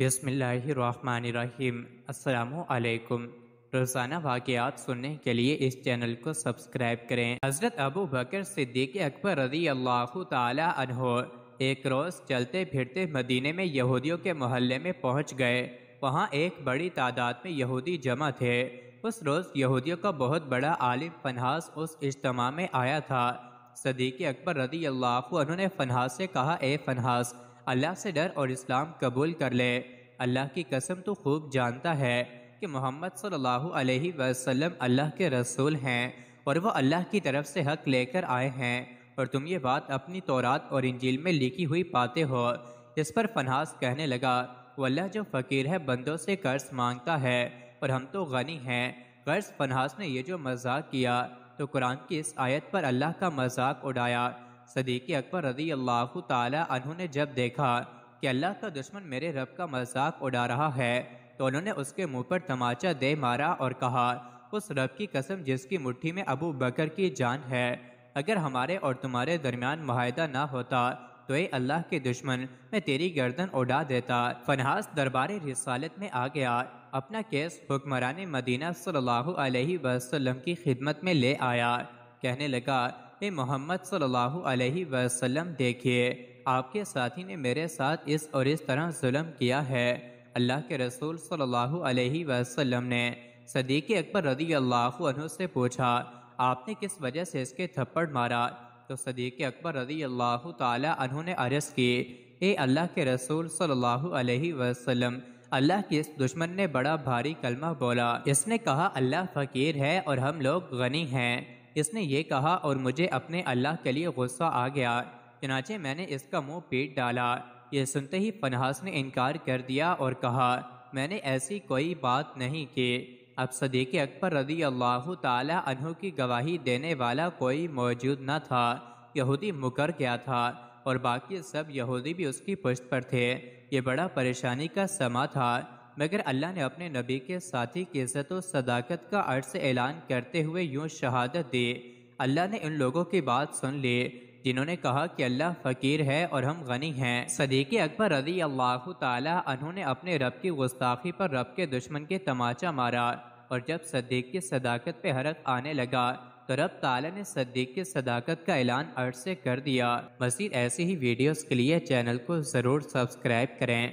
बिसमीम अलैक्म रोज़ाना वाक़ात सुनने के लिए इस चैनल को सब्सक्राइब करें हज़रत अबू बकर सिद्दीक अकबर रदी अल्लाह तहो एक रोज़ चलते फिरते मदीने में यहूदियों के मोहल्ले में पहुंच गए वहां एक बड़ी तादाद में यहूदी जमा थे उस रोज़ यहूदियों का बहुत बड़ा आलिम फनहास उस इज्तम में आया था सदीक अकबर रदी अल्लाह उन्होंने फनहास से कहा ए फनहास अल्लाह से डर और इस्लाम कबूल कर ले अल्लाह की कसम तो खूब जानता है कि मोहम्मद सल्लल्लाहु अलैहि वसल्लम अल्लाह के रसूल हैं और वह अल्लाह की तरफ से हक लेकर आए हैं और तुम ये बात अपनी तौरात और इंजील में लिखी हुई पाते हो इस पर फनहास कहने लगा वल्ला जो फ़कीर है बंदों से कर्ज मांगता है और हम तो गनी हैं कर्ज़ फनहास ने यह जो मजाक किया तो कुरान की इस आयत पर अल्लाह का मजाक उड़ाया सदीक अकबर रदी अल्लाह तु ने जब देखा कि अल्लाह का दुश्मन मेरे रब का मजाक उड़ा रहा है तो उन्होंने उसके मुंह पर तमाचा दे मारा और कहा उस रब की कसम जिसकी मुट्ठी में अबू बकर की जान है अगर हमारे और तुम्हारे दरमियान माहिदा ना होता तो ये अल्लाह के दुश्मन मैं तेरी गर्दन उड़ा देता फनहास दरबार रिसालत में आ गया अपना केस हुक्मरान मदीना सल्लल्लाहु अलैहि वसल्लम की खिदमत में ले आया कहने लगा ए मोहम्मद सल्लल्लाहु अलैहि वसल्लम देखिए आपके साथी ने मेरे साथ इस और इस तरह जुल्म किया है अल्लाह के रसूल सल्लल्लाहु अलैहि वसल्लम ने सदीक अकबर रदी अल्लाह से पूछा आपने किस वजह से इसके थप्पड़ मारा तो सदीक अकबर रदी अल्लाह तु ने अरस की ए अल्लाह के रसूल सल्लल्लाहु अलैहि वसल्लम अल्लाह के इस दुश्मन ने बड़ा भारी कलमा बोला इसने कहा अल्लाह फ़कीर है और हम लोग गनी हैं इसने ये कहा और मुझे अपने अल्लाह के लिए गुस्सा आ गया चनाचे मैंने इसका मुंह पेट डाला ये सुनते ही पनहास ने इनकार कर दिया और कहा मैंने ऐसी कोई बात नहीं की अब सदीक अकबर रदी अल्लाह तहु की गवाही देने वाला कोई मौजूद न था यहूदी मुकर गया था और बाकी सब यहूदी भी उसकी पुष्ट पर थे ये बड़ा परेशानी का समा था मगर अल्लाह ने अपने नबी के साथी की इज्जत सदाकत का अर्ज़ से ऐलान करते हुए यूं शहादत दी अल्लाह ने उन लोगों की बात सुन ली जिन्होंने कहा कि अल्लाह फ़कीर है और हम गनी हैं सदीक़ अकबर रजी अल्लाह तहोंने अपने रब की गुस्ताखी पर रब के दुश्मन के तमाचा मारा और जब सदीक की सदाकत पे हरक आने लगा तो रब ताला ने सदीक की सदाकत का ऐलान अर्ज से कर दिया मजीद ऐसी ही वीडियोस के लिए चैनल को ज़रूर सब्सक्राइब करें